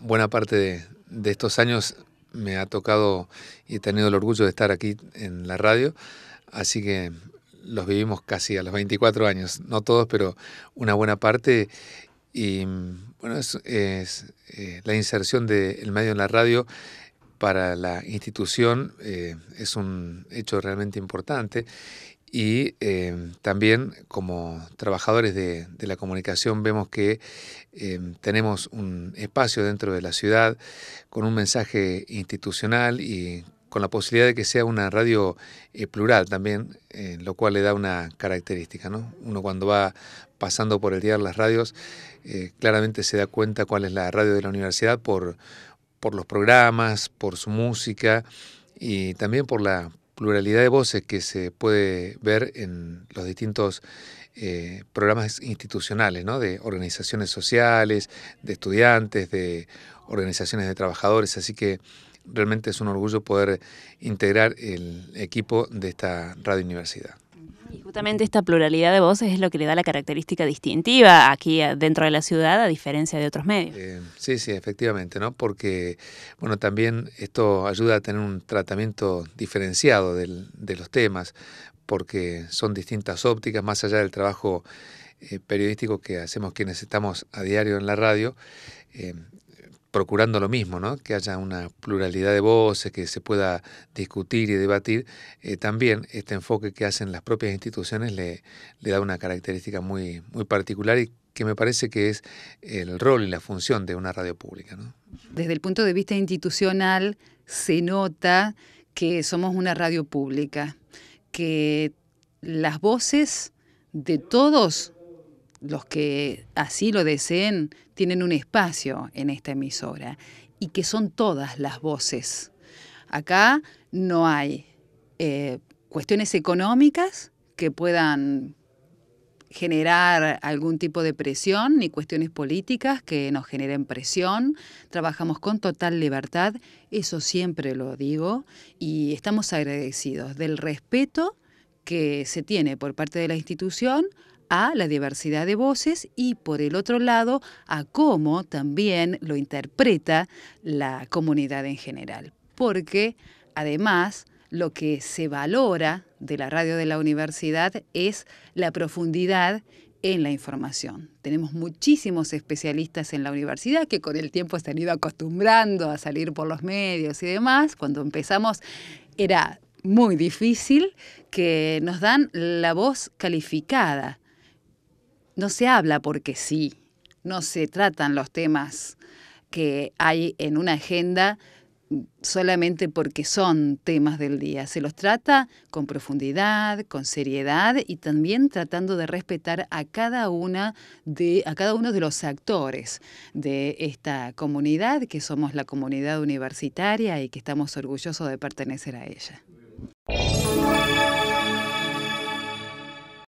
buena parte de, estos años me ha tocado y he tenido el orgullo de estar aquí en la radio, así que los vivimos casi a los 24 años, no todos, pero una buena parte. Y bueno, es, eh, la inserción del medio en la radio para la institución eh, es un hecho realmente importante y eh, también como trabajadores de, la comunicación vemos que eh, tenemos un espacio dentro de la ciudad con un mensaje institucional y con la posibilidad de que sea una radio eh, plural también, lo cual le da una característica. ¿no? Uno cuando va pasando por el día de las radios, claramente se da cuenta cuál es la radio de la universidad por, por los programas, por su música y también por la pluralidad de voces que se puede ver en los distintos eh, programas institucionales, ¿no? de organizaciones sociales, de estudiantes, de organizaciones de trabajadores, así que realmente es un orgullo poder integrar el equipo de esta radio universidad. Exactamente, esta pluralidad de voces es lo que le da la característica distintiva aquí eh, dentro de la ciudad, a diferencia de otros medios. Eh, sí, sí, efectivamente, ¿no? Porque, bueno, también esto ayuda a tener un tratamiento diferenciado de los temas, porque son distintas ópticas, más allá del trabajo eh, periodístico que hacemos quienes estamos a diario en la radio procurando lo mismo, ¿no? que haya una pluralidad de voces, que se pueda discutir y debatir, eh, también este enfoque que hacen las propias instituciones le, da una característica muy, particular y que me parece que es el rol y la función de una radio pública. Desde el punto de vista institucional se nota que somos una radio pública, que las voces de todos los que así lo deseen tienen un espacio en esta emisora y que son todas las voces. Acá no hay eh, cuestiones económicas que puedan generar algún tipo de presión ni cuestiones políticas que nos generen presión. Trabajamos con total libertad, eso siempre lo digo, y estamos agradecidos del respeto que se tiene por parte de la institución a la diversidad de voces y por el otro lado a cómo también lo interpreta la comunidad en general. Porque además lo que se valora de la radio de la universidad es la profundidad en la información. Tenemos muchísimos especialistas en la universidad que con el tiempo se han ido acostumbrando a salir por los medios y demás. Cuando empezamos era muy difícil que nos dan la voz calificada no se habla porque sí, no se tratan los temas que hay en una agenda solamente porque son temas del día. Se los trata con profundidad, con seriedad y también tratando de respetar a cada una de a cada uno de los actores de esta comunidad que somos la comunidad universitaria y que estamos orgullosos de pertenecer a ella.